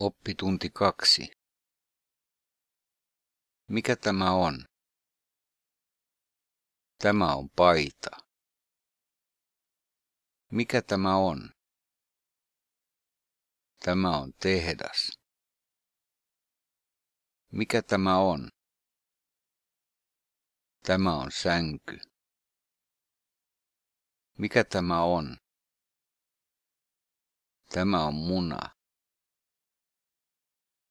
Oppitunti kaksi. Mikä tämä on? Tämä on paita. Mikä tämä on? Tämä on tehdas. Mikä tämä on? Tämä on sänky. Mikä tämä on? Tämä on munaa.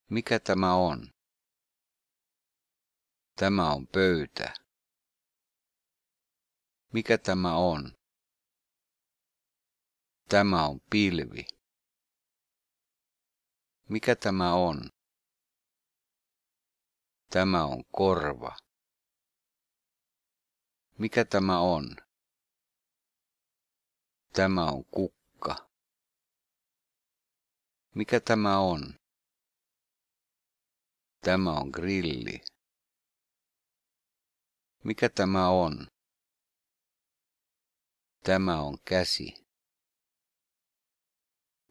Mikä tämä on? Tämä on pöytä. Mikä tämä on? Tämä on pilvi. Mikä tämä on? Tämä on korva. Mikä tämä on? Tämä on kukka. Mikä tämä on? Tämä on grilli. Mikä tämä on? Tämä on käsi.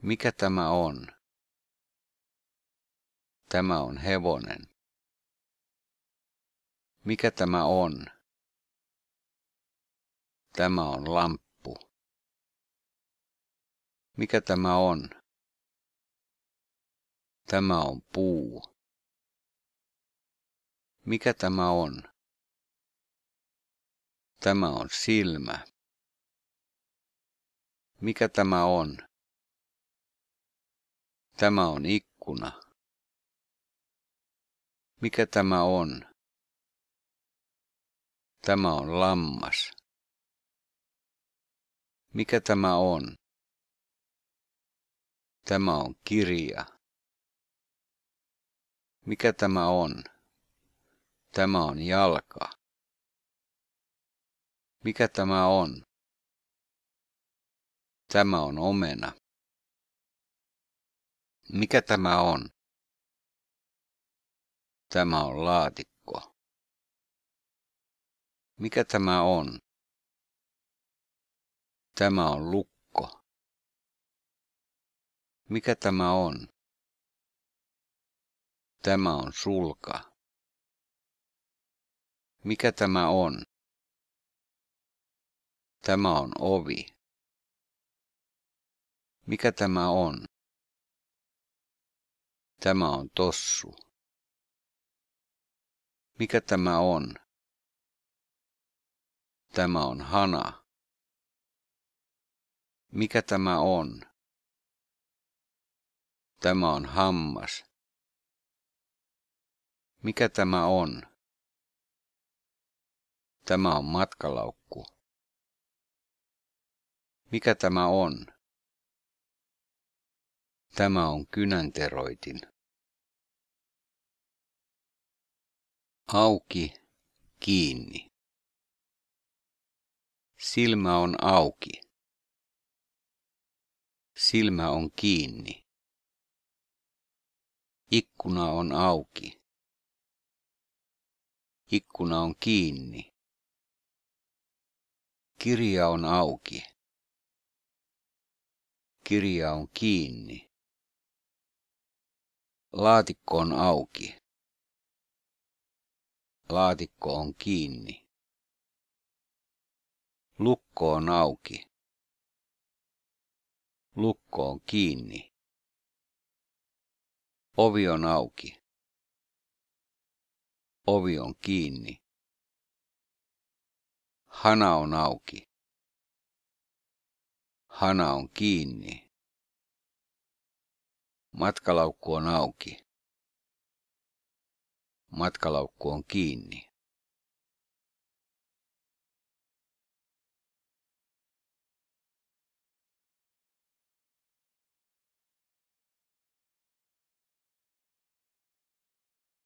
Mikä tämä on? Tämä on hevonen. Mikä tämä on? Tämä on lamppu. Mikä tämä on? Tämä on puu. Mikä tämä on? Tämä on silmä. Mikä tämä on? Tämä on ikkuna. Mikä tämä on? Tämä on lammas. Mikä tämä on? Tämä on kirja. Mikä tämä on? Tämä on jalka. Mikä tämä on? Tämä on omena. Mikä tämä on? Tämä on laatikko. Mikä tämä on? Tämä on lukko. Mikä tämä on? Tämä on sulka. Mikä tämä on? Tämä on ovi. Mikä tämä on? Tämä on tossu. Mikä tämä on? Tämä on hana. Mikä tämä on? Tämä on hammas. Mikä tämä on? Tämä on matkalaukku. Mikä tämä on? Tämä on kynänteroitin. Auki, kiinni. Silmä on auki. Silmä on kiinni. Ikkuna on auki. Ikkuna on kiinni. Kirja on auki. Kirja on kiinni. Laatikko on auki. Laatikko on kiinni. Lukko on auki. Lukko on kiinni. Ovi on auki. Ovi on kiinni. Hana on auki. Hana on kiinni. Matkalaukku on auki. Matkalaukku on kiinni.